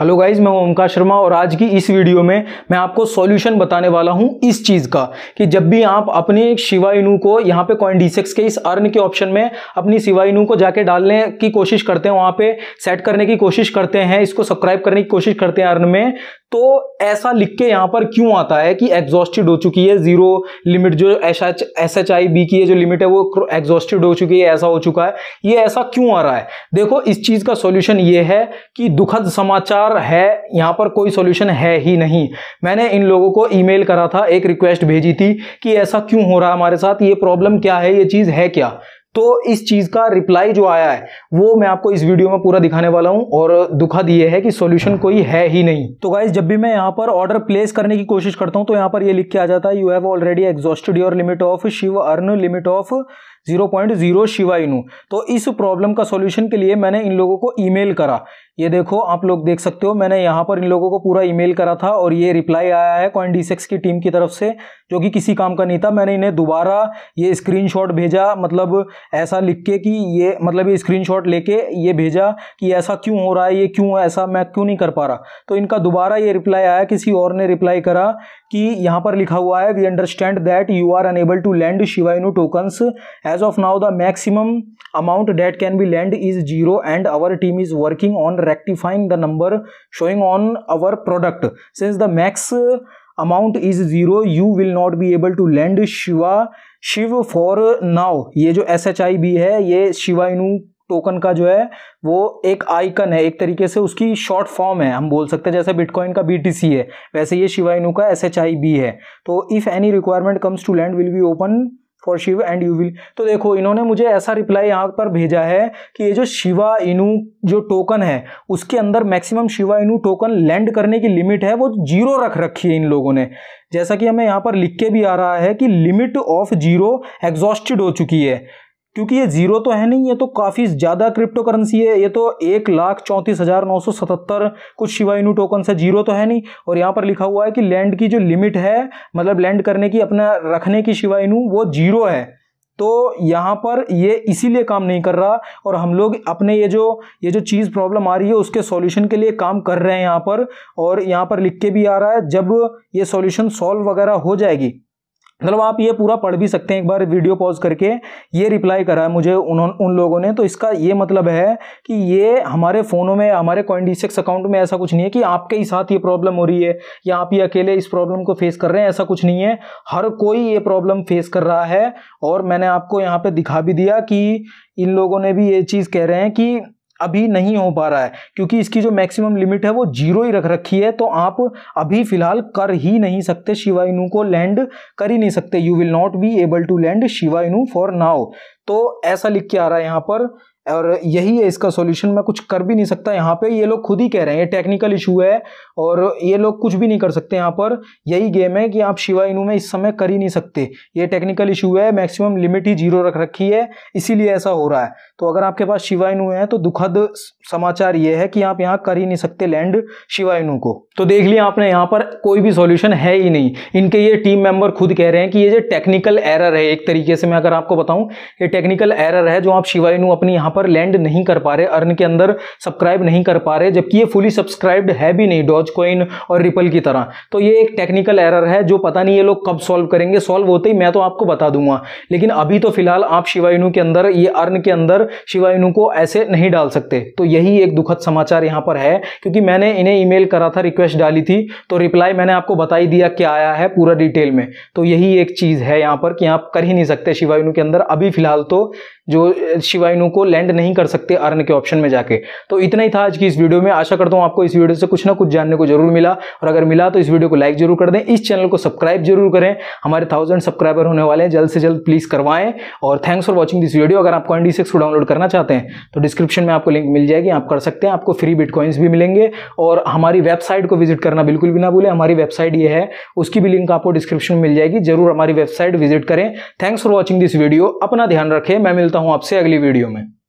hello guys मैं ओमकार शर्मा और आज की इस वीडियो में मैं आपको सॉल्यूशन बताने वाला हूं इस चीज़ का कि जब भी आप अपने शिवा को यहाँ पे कॉइन डी के इस अर्न के ऑप्शन में अपनी शिवा को जाके डालने की कोशिश करते हैं वहाँ पे सेट करने की कोशिश करते हैं इसको सब्सक्राइब करने की कोशिश करते हैं अर्न में तो ऐसा लिख के यहाँ पर क्यों आता है कि एग्जॉस्टेड हो चुकी है जीरो लिमिट जो एस एच आई बी की है जो लिमिट है वो एग्जॉस्टेड हो चुकी है ऐसा हो चुका है ये ऐसा क्यों आ रहा है देखो इस चीज़ का सॉल्यूशन ये है कि दुखद समाचार है यहाँ पर कोई सॉल्यूशन है ही नहीं मैंने इन लोगों को ई करा था एक रिक्वेस्ट भेजी थी कि ऐसा क्यों हो रहा है हमारे साथ ये प्रॉब्लम क्या है ये चीज़ है क्या तो इस चीज़ का रिप्लाई जो आया है वो मैं आपको इस वीडियो में पूरा दिखाने वाला हूँ और दुखद ये है कि सॉल्यूशन कोई है ही नहीं तो गाइज जब भी मैं यहाँ पर ऑर्डर प्लेस करने की कोशिश करता हूँ तो यहाँ पर ये लिख के आ जाता है you have already exhausted your limit of SHIB earn limit of zero point zero नू तो इस प्रॉब्लम का सॉल्यूशन के लिए मैंने इन लोगों को ईमेल करा ये देखो आप लोग देख सकते हो मैंने यहाँ पर इन लोगों को पूरा ईमेल करा था और ये रिप्लाई आया है कॉइन डिसेक्स की टीम की तरफ से जो कि किसी काम का नहीं था मैंने इन्हें दोबारा ये शॉट भेजा मतलब ऐसा लिख के कि ये मतलब ये शॉट लेके ये भेजा कि ऐसा क्यों हो रहा है ये क्यों ऐसा मैं क्यों नहीं कर पा रहा तो इनका दोबारा ये रिप्लाई आया किसी और ने रिप्लाई करा कि यहाँ पर लिखा हुआ है we understand that you are unable to lend Shiba Inu tokens as of now the maximum amount that can be lend is zero and our team is working on rectifying the number showing on our product since the max amount is zero you will not be able to lend Shiba SHIB for now ये जो S H I B है ये शिवाइनू token का जो है वो एक icon है एक तरीके से उसकी शॉर्ट फॉर्म है हम बोल सकते हैं जैसे बिटकॉइन का बीटीसी है वैसे ये शिवाइनू का एस एच आई बी है तो if any requirement comes to lend will be open for SHIB and you will तो देखो इन्होंने मुझे ऐसा रिप्लाई यहाँ पर भेजा है कि ये जो शिवा इनू जो टोकन है उसके अंदर मैक्सिमम शिवा इनू टोकन लैंड करने की लिमिट है वो जीरो रख रखी है इन लोगों ने जैसा कि हमें यहाँ पर लिख के भी आ रहा है कि लिमिट ऑफ जीरो एग्जॉस्टेड हो चुकी है क्योंकि ये जीरो तो है नहीं ये तो काफ़ी ज़्यादा क्रिप्टो करेंसी है ये तो एक लाख चौंतीस हज़ार नौ सौ सतहत्तर कुछ शिवा टोकन से जीरो तो है नहीं और यहाँ पर लिखा हुआ है कि लैंड की जो लिमिट है मतलब लैंड करने की अपना रखने की शिवा वो जीरो है तो यहाँ पर ये इसीलिए काम नहीं कर रहा और हम लोग अपने ये जो ये जो चीज़ प्रॉब्लम आ रही है उसके सॉल्यूशन के लिए काम कर रहे हैं यहाँ पर और यहाँ पर लिख के भी आ रहा है जब ये सॉल्यूशन सॉल्व वगैरह हो जाएगी मतलब आप ये पूरा पढ़ भी सकते हैं एक बार वीडियो पॉज करके ये रिप्लाई करा है मुझे उन्होंने उन लोगों ने तो इसका ये मतलब है कि ये हमारे फ़ोनों में हमारे कॉइनडिसेक्स अकाउंट में ऐसा कुछ नहीं है कि आपके ही साथ ये प्रॉब्लम हो रही है या आप ही अकेले इस प्रॉब्लम को फेस कर रहे हैं ऐसा कुछ नहीं है हर कोई ये प्रॉब्लम फेस कर रहा है और मैंने आपको यहाँ पर दिखा भी दिया कि इन लोगों ने भी ये चीज़ कह रहे हैं कि अभी नहीं हो पा रहा है क्योंकि इसकी जो मैक्सिमम लिमिट है वो जीरो ही रख रखी है तो आप अभी फिलहाल कर ही नहीं सकते शिवा इनू को लैंड कर ही नहीं सकते you will not be able to lend Shiba Inu for now तो ऐसा लिख के आ रहा है यहाँ पर और यही है इसका सॉल्यूशन मैं कुछ कर भी नहीं सकता यहाँ पे ये लोग खुद ही कह रहे हैं ये टेक्निकल इशू है और ये लोग कुछ भी नहीं कर सकते यहाँ पर यही गेम है कि आप शिवा इनू में इस समय कर ही नहीं सकते ये टेक्निकल इशू है मैक्सिमम लिमिट ही जीरो रख रखी है इसीलिए ऐसा हो रहा है तो अगर आपके पास शिवा इनू है तो दुखद समाचार ये है कि आप यहाँ कर ही नहीं सकते लैंड शिवा इनू को तो देख लिया आपने यहाँ पर कोई भी सोल्यूशन है ही नहीं इनके ये टीम मेंबर खुद कह रहे हैं कि ये जो टेक्निकल एरर है एक तरीके से मैं अगर आपको बताऊँ ये टेक्निकल एरर है जो आप शिवा इनू अपनी यहाँ पर लैंड नहीं कर पा रहे अर्न के अंदर सब्सक्राइब नहीं कर पा रहे जबकि ये फुली सब्सक्राइब्ड है भी नहीं डॉज कॉइन और रिपल की तरह तो ये एक टेक्निकल एरर है जो पता नहीं ये लोग कब सॉल्व करेंगे सॉल्व होते ही मैं तो आपको बता दूंगा लेकिन अभी तो फिलहाल आप शिवाइनु के अंदर ये अर्न के अंदर शिवाइनु को ऐसे नहीं डाल सकते तो यही एक दुखद समाचार यहाँ पर है क्योंकि मैंने इन्हें ई करा था रिक्वेस्ट डाली थी तो रिप्लाई मैंने आपको बता ही दिया क्या आया है पूरा डिटेल में तो यही एक चीज़ है यहाँ पर कि आप कर ही नहीं सकते शिवाइनु के अंदर अभी फिलहाल तो जो शिवाइनू को लैंड नहीं कर सकते अर्न के ऑप्शन में जाके तो इतना ही था आज की इस वीडियो में आशा करता हूँ आपको इस वीडियो से कुछ ना कुछ जानने को जरूर मिला और अगर मिला तो इस वीडियो को लाइक जरूर कर दें इस चैनल को सब्सक्राइब जरूर करें हमारे थाउजेंड सब्सक्राइबर होने वाले हैं जल्द से जल्द प्लीज़ करवाएं और thanks for watching this video अगर आप कॉइन डी को डाउनलोड करना चाहते हैं तो डिस्क्रिप्शन में आपको लिंक मिल जाएगी आप कर सकते हैं आपको फ्री बिटकॉइंस भी मिलेंगे और हमारी वेबसाइट को विजिट करना बिल्कुल भी ना भूलें हमारी वेबसाइट ये है उसकी भी लिंक आपको डिस्क्रिप्शन में मिल जाएगी जरूर हमारी वेबसाइट विजिट करें thanks for watching this video अपना ध्यान रखें मैं मिलता हूँ हूँ आपसे अगली वीडियो में